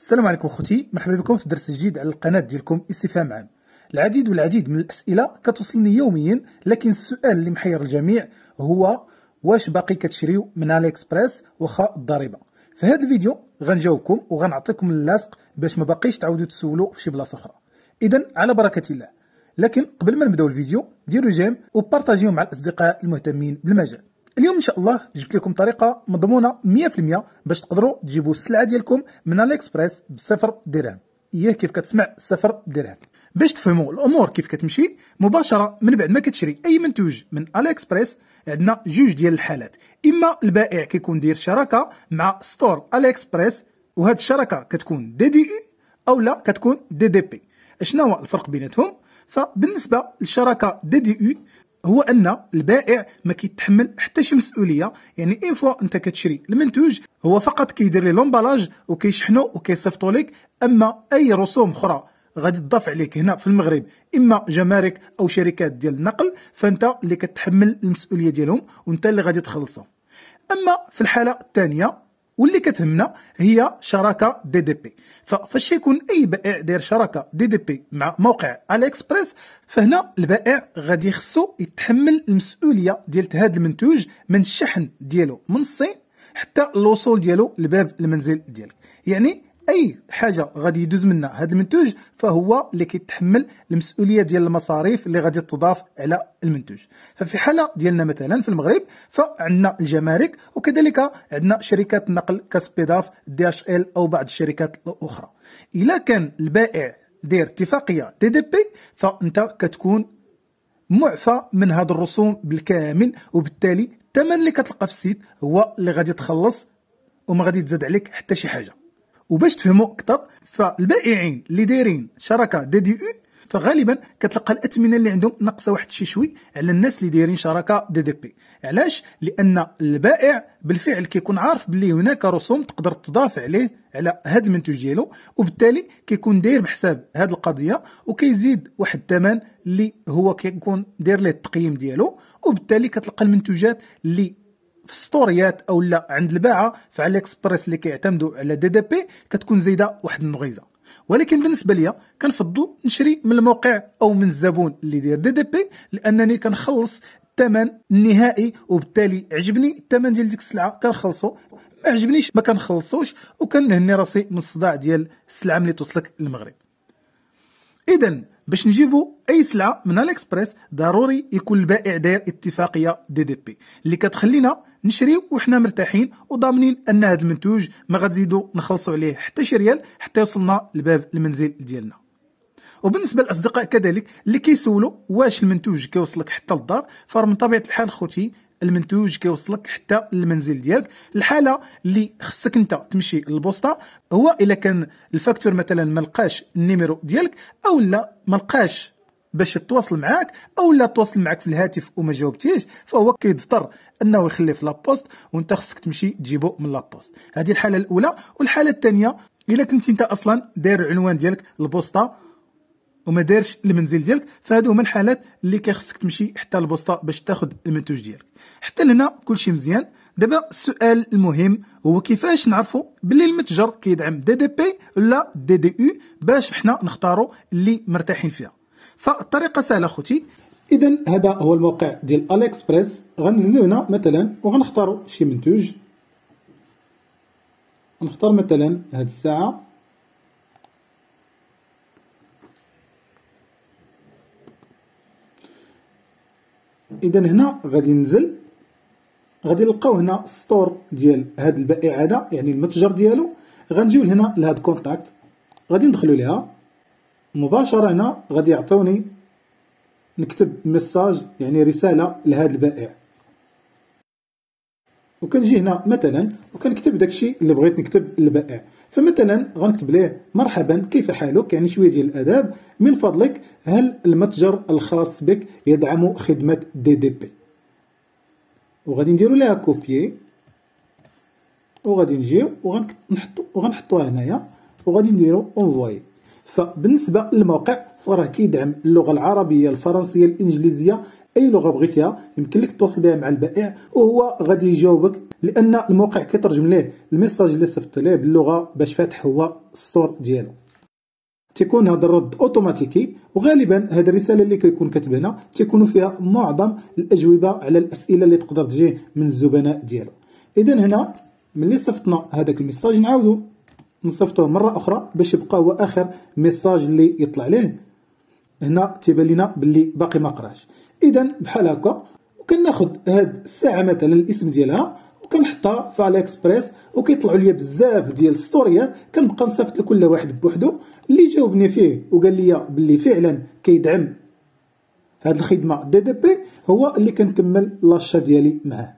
السلام عليكم اخوتي مرحبا بكم في درس جديد على القناه ديالكم استفهام عام العديد والعديد من الاسئله كتوصلني يوميا لكن السؤال اللي محير الجميع هو واش باقي كتشريو من علي اكسبريس واخا الضريبه في هذا الفيديو غنجاوبكم وغنعطيكم اللاصق باش ما باقيش تعاودوا تسولوا في شي بلاصه اخرى اذا على بركه الله لكن قبل ما نبداو الفيديو ديروا جيم وبارطاجيو مع الاصدقاء المهتمين بالمجال اليوم ان شاء الله جبت لكم طريقه مضمونه 100% باش تقدروا تجيبوا السلعه ديالكم من اليكسبريس بصفر درهم ايه كيف كتسمع صفر درهم باش تفهموا الامور كيف كتمشي مباشره من بعد ما كتشري اي منتوج من الاكسبريس عندنا جوج ديال الحالات اما البائع كيكون داير شراكه مع ستور الاكسبريس وهذه وهاد الشراكه كتكون دي دي اي او لا كتكون دي دي بي شنو هو الفرق بيناتهم فبالنسبه للشراكه دي دي اي هو ان البائع ما كيتحمل حتى شي مسؤوليه يعني اون فوا انت كتشري المنتوج هو فقط كيدير لي لومبالاج وكيشحنو وكيصيفطو لك اما اي رسوم اخرى غادي تضاف عليك هنا في المغرب اما جمارك او شركات ديال النقل فانت اللي كتحمل المسؤوليه ديالهم وانت اللي غادي تخلصها اما في الحاله الثانيه واللي كتهمنا هي شراكه دي دي بي ففاش يكون اي بائع داير شراكه دي دي بي مع موقع اليكسبريس فهنا البائع غادي خصو يتحمل المسؤوليه ديال هذا المنتوج من الشحن ديالو من الصين حتى الوصول ديالو لباب المنزل ديالك يعني اي حاجه غادي يدوز منها هذا المنتوج فهو اللي كيتحمل المسؤوليه ديال المصاريف اللي غادي تضاف على المنتوج ففي حاله ديالنا مثلا في المغرب فعندنا الجمارك وكذلك عندنا شركات النقل كاسبيداف دي اش ال او بعض الشركات الاخرى الا كان البائع دير اتفاقيه تي دي بي فانت كتكون معفى من هذه الرسوم بالكامل وبالتالي الثمن اللي كتلقى في السيت هو اللي غادي تخلص وما غادي تزاد عليك حتى شي حاجه وباش تفهموا اكثر فالبائعين اللي دايرين شراكه دي دي او فغالبا كتلقى الاثمنه اللي عندهم ناقصه واحد الشي شوي على الناس اللي دايرين شراكه دي دي بي علاش لان البائع بالفعل كيكون عارف بلي هناك رسوم تقدر تضاف عليه على هذا المنتوج ديالو وبالتالي كيكون داير بحساب هذه القضيه وكيزيد واحد الثمن اللي هو كيكون داير ليه التقييم ديالو وبالتالي كتلقى المنتوجات اللي في ستوريات او لا عند الباعه علي اكسبريس اللي كيعتمدوا على دي دي بي كتكون زايده واحد النغيزه ولكن بالنسبه ليا كنفضل نشري من الموقع او من الزبون اللي داير دي دي بي لانني كنخلص الثمن النهائي وبالتالي عجبني الثمن ديال ديك السلعه كنخلصو ما عجبنيش ما كنخلصوش وكنهني راسي من الصداع ديال السلعه ملي توصلك للمغرب اذا باش نجيبو اي سلعه من الاكسبريس ضروري يكون البائع داير اتفاقيه دي دي بي اللي كتخلينا نشريو وحنا مرتاحين وضامنين ان هذا المنتوج ما غتزيدو نخلصو عليه حتى شي ريال حتى يوصلنا لباب المنزل ديالنا وبالنسبه للاصدقاء كذلك اللي كيسولوا واش المنتوج كيوصلك حتى للدار فمن طبيعه الحال خوتي المنتوج كيوصلك حتى للمنزل ديالك الحاله اللي خصك انت تمشي للبوسطه هو الا كان الفاكتور مثلا ما لقاش النيميرو ديالك او لا ما لقاش باش يتواصل معاك او لا تواصل معاك في الهاتف وما جاوبتيش فهو كيضطر انه يخليه في لابوست وانت خصك تمشي تجيبو من لابوست هذه الحاله الاولى والحاله الثانيه الا كنت انت اصلا داير العنوان ديالك البوسطه وما دارش المنزل ديالك فهادو هما الحالات اللي كيخصك تمشي حتى البوسطه باش تاخذ المنتوج ديالك حتى لهنا كلشي مزيان دابا السؤال المهم هو كيفاش نعرفوا باللي المتجر كيدعم دي دي بي ولا دي دي او باش حنا نختاروا اللي مرتاحين فيها فالطريقه سهله خوتي اذا هذا هو الموقع ديال الاكسبريس غنزلو هنا مثلا وغنختاروا شي منتوج نختار مثلا هاد الساعه اذا هنا غادي ننزل غادي نلقاو هنا ستور ديال هاد البائع هذا يعني المتجر ديالو غنجيو لهنا لهاد كونتاكت غادي ندخلو ليها مباشره هنا غادي يعطوني نكتب ميساج يعني رساله لهاد البائع وكنجي هنا مثلا وكنكتب داكشي اللي بغيت نكتب للبائع فمثلا غنكتب ليه مرحبا كيف حالك يعني شويه ديال الاداب من فضلك هل المتجر الخاص بك يدعم خدمه دي دي بي وغادي نديرو لها كوبيي وغادي نجيو وغنحطو وغنحطوها هنايا وغادي نديرو اونفوي فبالنسبه للموقع فراه كيدعم اللغه العربيه الفرنسيه الانجليزيه اي لغه بغيتيها يمكن لك تواصل بها مع البائع وهو غادي يجاوبك لان الموقع كيترجم ليه الميساج اللي صيفط ليه باللغه باش فاتح هو السطور ديالو تيكون هذا الرد اوتوماتيكي وغالبا هذه الرساله اللي كيكون كاتب هنا تيكون فيها معظم الاجوبه على الاسئله اللي تقدر تجي من الزبناء ديالو اذا هنا ملي صيفطنا هذاك الميساج نعاودو نصيفطوه مره اخرى باش يبقى هو اخر ميساج اللي يطلع ليه هنا تيبان لينا باللي باقي ما قراش اذا بحال هكا وكناخذ هاد الساعه مثلا الاسم ديالها وكنحطها في علي اكسبريس وكيطلعوا لي بزاف ديال السطوريات كنبقى نصيفط لكل واحد بوحدو اللي جاوبني فيه وقال لي باللي فعلا كيدعم هاد الخدمه دي دي بي هو اللي كنكمل لاشا ديالي معاه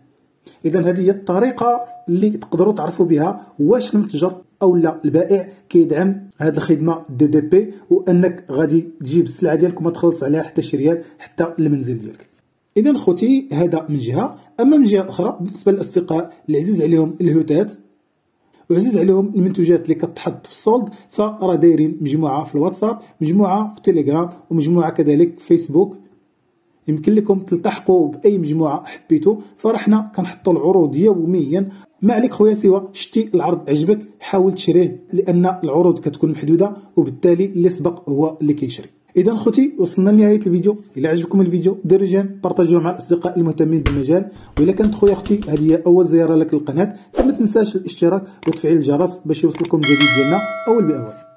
اذا هذه هي الطريقه اللي تقدروا تعرفوا بها واش المتجر او لا البائع كيدعم هذه الخدمه دي دي بي وانك غادي تجيب السلعه ديالك وما تخلص عليها حتى شي ريال حتى المنزل ديالك اذا خوتي هذا من جهه اما من جهه اخرى بالنسبه للاصدقاء العزيز عزيز عليهم الهوتات وعزيز عليهم المنتوجات اللي كتحط في الصولد فراه دايرين مجموعه في الواتساب مجموعه في التليجرام ومجموعه كذلك في فيسبوك يمكن لكم تلتحقوا باي مجموعه حبيتوا فرحنا كنحطوا العروض يوميا ما عليك خويا سوى شتي العرض عجبك حاول تشريه لان العروض كتكون محدوده وبالتالي اللي سبق هو اللي كيشري اذا خوتي وصلنا لنهايه الفيديو الى عجبكم الفيديو ديروا جيم بارطاجيوه مع الاصدقاء المهتمين بالمجال والا كانت خويا اختي هذه هي اول زياره لك للقناه فما تنساش الاشتراك وتفعيل الجرس باش يوصلكم الجديد ديالنا اول باول